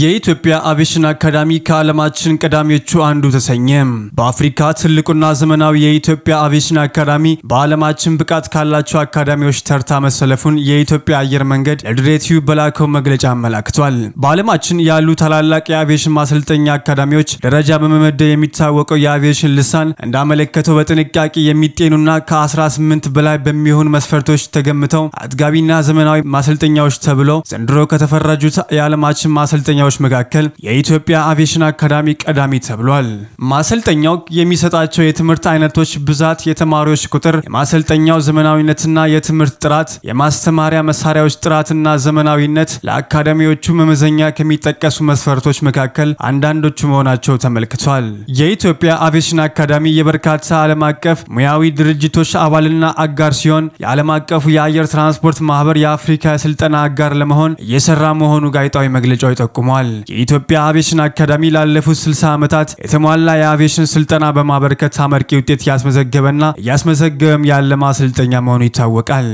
የኢትዮጵያ አቪሽን አካዳሚ ከዓለማችን ቀዳሚዎቹ አንዱ ተሰኘ። በአፍሪካ ትልቁና ዘመናዊ የኢትዮጵያ አቪሽን አካዳሚ በዓለማችን ብቃት ካላቸው አካዳሚዎች ተርታ መሰለፉን የኢትዮጵያ አየር መንገድ ለድሬቲዩ በላከው መግለጫ አመላክቷል። በዓለማችን ያሉ ታላላቅ የአቪሽን ማሰልጠኛ አካዳሚዎች ደረጃ በመመደብ የሚታወቀው የአቪሽን ልሳን እንዳመለከተው በጥንቃቄ የሚጤኑና ከ18 በላይ በሚሆኑ መስፈርቶች ተገምተው አጥጋቢና ዘመናዊ ማሰልጠኛዎች ተብለው ዘንድሮ ከተፈረጁት የዓለማችን ማሰልጠኛ ማሰልጠኛዎች መካከል የኢትዮጵያ አቪዬሽን አካዳሚ ቀዳሚ ተብሏል። ማሰልጠኛው የሚሰጣቸው የትምህርት አይነቶች ብዛት፣ የተማሪዎች ቁጥር፣ የማሰልጠኛው ዘመናዊነትና የትምህርት ጥራት፣ የማስተማሪያ መሳሪያዎች ጥራትና ዘመናዊነት ለአካዳሚዎቹ መመዘኛ ከሚጠቀሱ መስፈርቶች መካከል አንዳንዶቹ መሆናቸው ተመልክቷል። የኢትዮጵያ አቪዬሽን አካዳሚ የበርካታ ዓለም አቀፍ ሙያዊ ድርጅቶች አባልና አጋር ሲሆን የዓለም አቀፉ የአየር ትራንስፖርት ማህበር የአፍሪካ የስልጠና አጋር ለመሆን እየሰራ መሆኑ ጋዜጣዊ መግለጫው ይጠቁማል። ተቋቁሟል። የኢትዮጵያ አቪዬሽን አካዳሚ ላለፉት 60 ዓመታት የተሟላ የአቪዬሽን ስልጠና በማበርከት አመርቂ ውጤት እያስመዘገበና እያስመዘገበም ያለ ማሰልጠኛ መሆኑ ይታወቃል።